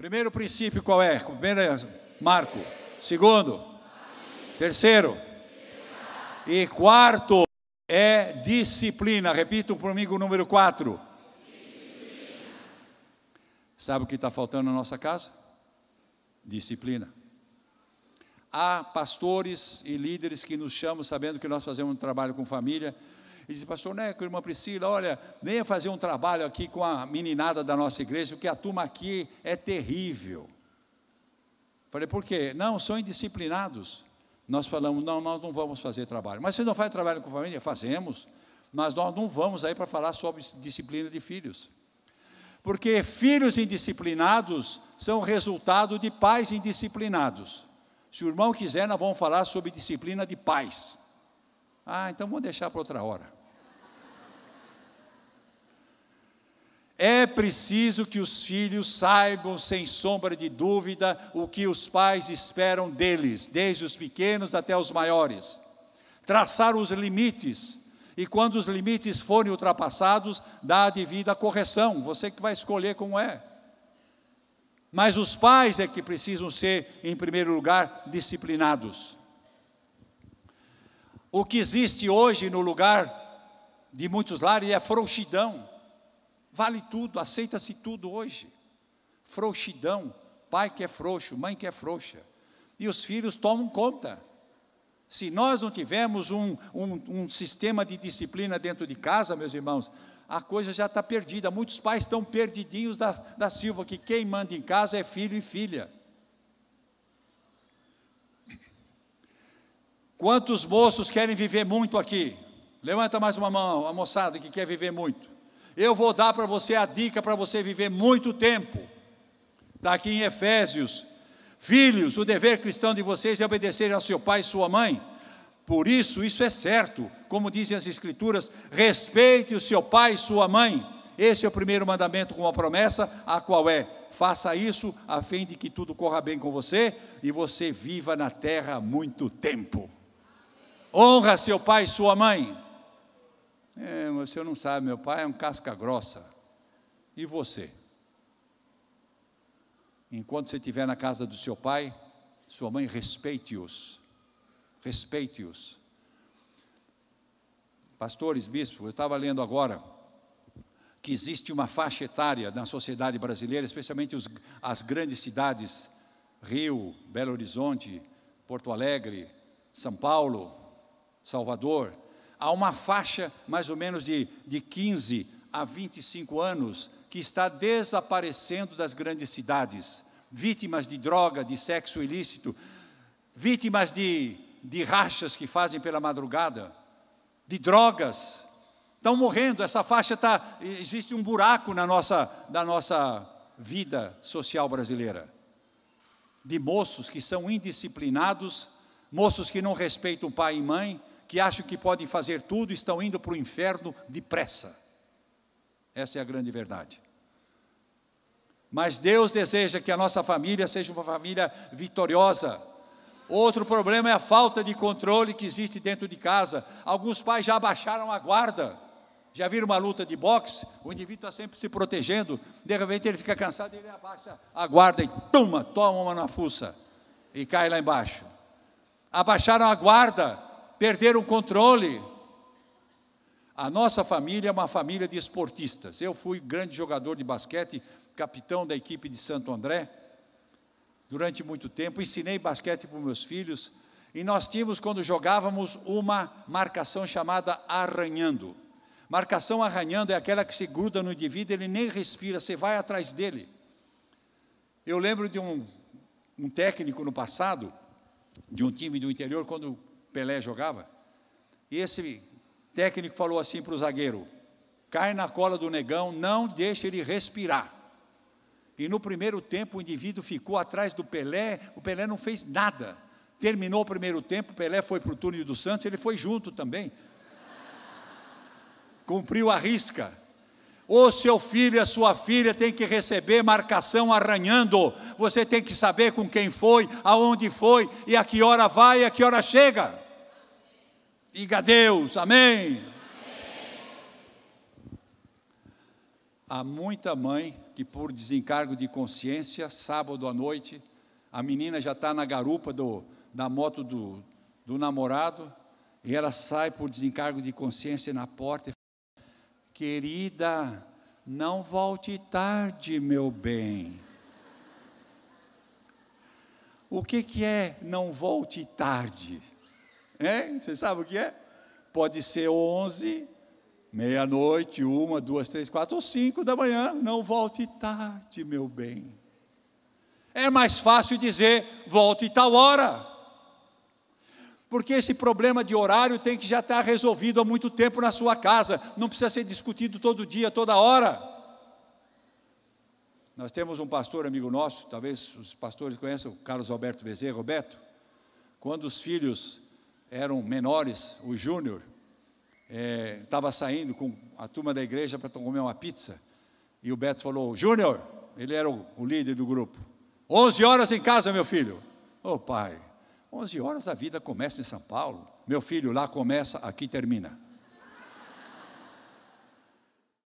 Primeiro princípio qual é? Primeiro é Marco. Segundo. Terceiro. E quarto é disciplina. Repito comigo o número quatro. Sabe o que está faltando na nossa casa? Disciplina. Há pastores e líderes que nos chamam sabendo que nós fazemos um trabalho com família, e disse, pastor Neco, irmã Priscila, olha, venha fazer um trabalho aqui com a meninada da nossa igreja, porque a turma aqui é terrível. Falei, por quê? Não, são indisciplinados. Nós falamos, não, nós não vamos fazer trabalho. Mas vocês não fazem trabalho com família? Fazemos, mas nós não vamos aí para falar sobre disciplina de filhos. Porque filhos indisciplinados são resultado de pais indisciplinados. Se o irmão quiser, nós vamos falar sobre disciplina de pais. Ah, então vamos deixar para outra hora. É preciso que os filhos saibam, sem sombra de dúvida, o que os pais esperam deles, desde os pequenos até os maiores. Traçar os limites, e quando os limites forem ultrapassados, dá a devida correção, você que vai escolher como é. Mas os pais é que precisam ser, em primeiro lugar, disciplinados. O que existe hoje no lugar de muitos lares é a frouxidão Vale tudo, aceita-se tudo hoje. Frouxidão, pai que é frouxo, mãe que é frouxa. E os filhos tomam conta. Se nós não tivermos um, um, um sistema de disciplina dentro de casa, meus irmãos, a coisa já está perdida. Muitos pais estão perdidinhos da, da Silva, que quem manda em casa é filho e filha. Quantos moços querem viver muito aqui? Levanta mais uma mão, a moçada que quer viver muito. Eu vou dar para você a dica para você viver muito tempo. Está aqui em Efésios. Filhos, o dever cristão de vocês é obedecer a seu pai e sua mãe. Por isso, isso é certo, como dizem as Escrituras: respeite o seu pai e sua mãe. Esse é o primeiro mandamento com a promessa, a qual é: faça isso a fim de que tudo corra bem com você e você viva na terra muito tempo. Honra seu pai e sua mãe. É, não sabe, meu pai é um casca grossa. E você? Enquanto você estiver na casa do seu pai, sua mãe, respeite-os. Respeite-os. Pastores, bispos, eu estava lendo agora que existe uma faixa etária na sociedade brasileira, especialmente os, as grandes cidades, Rio, Belo Horizonte, Porto Alegre, São Paulo, Salvador, há uma faixa mais ou menos de, de 15 a 25 anos que está desaparecendo das grandes cidades, vítimas de droga, de sexo ilícito, vítimas de, de rachas que fazem pela madrugada, de drogas. Estão morrendo, essa faixa está. Existe um buraco na nossa, na nossa vida social brasileira. De moços que são indisciplinados, moços que não respeitam pai e mãe, que acham que podem fazer tudo, estão indo para o inferno depressa. Essa é a grande verdade. Mas Deus deseja que a nossa família seja uma família vitoriosa. Outro problema é a falta de controle que existe dentro de casa. Alguns pais já abaixaram a guarda. Já viram uma luta de boxe? O indivíduo está sempre se protegendo. De repente ele fica cansado, ele abaixa a guarda e toma, toma uma na fuça e cai lá embaixo. Abaixaram a guarda perderam o controle. A nossa família é uma família de esportistas. Eu fui grande jogador de basquete, capitão da equipe de Santo André, durante muito tempo, ensinei basquete para meus filhos, e nós tínhamos, quando jogávamos, uma marcação chamada arranhando. Marcação arranhando é aquela que se gruda no indivíduo, ele nem respira, você vai atrás dele. Eu lembro de um, um técnico no passado, de um time do interior, quando Pelé jogava. E esse técnico falou assim para o zagueiro: cai na cola do negão, não deixa ele respirar. E no primeiro tempo o indivíduo ficou atrás do Pelé, o Pelé não fez nada. Terminou o primeiro tempo, o Pelé foi para o túnel do Santos, ele foi junto também. Cumpriu a risca. O seu filho e a sua filha tem que receber marcação arranhando. Você tem que saber com quem foi, aonde foi e a que hora vai e a que hora chega. Diga Deus, amém. amém. Há muita mãe que, por desencargo de consciência, sábado à noite, a menina já está na garupa do, da moto do, do namorado e ela sai por desencargo de consciência na porta e Querida, não volte tarde, meu bem. O que, que é não volte tarde? Hein? Você sabe o que é? Pode ser 11, meia-noite, uma, duas, três, quatro ou cinco da manhã. Não volte tarde, meu bem. É mais fácil dizer volte tal hora porque esse problema de horário tem que já estar tá resolvido há muito tempo na sua casa, não precisa ser discutido todo dia, toda hora. Nós temos um pastor amigo nosso, talvez os pastores conheçam, Carlos Alberto Bezerra, Roberto, quando os filhos eram menores, o Júnior estava é, saindo com a turma da igreja para comer uma pizza, e o Beto falou, Júnior, ele era o, o líder do grupo, 11 horas em casa, meu filho. Ô oh, pai, 11 horas a vida começa em São Paulo. Meu filho lá começa, aqui termina.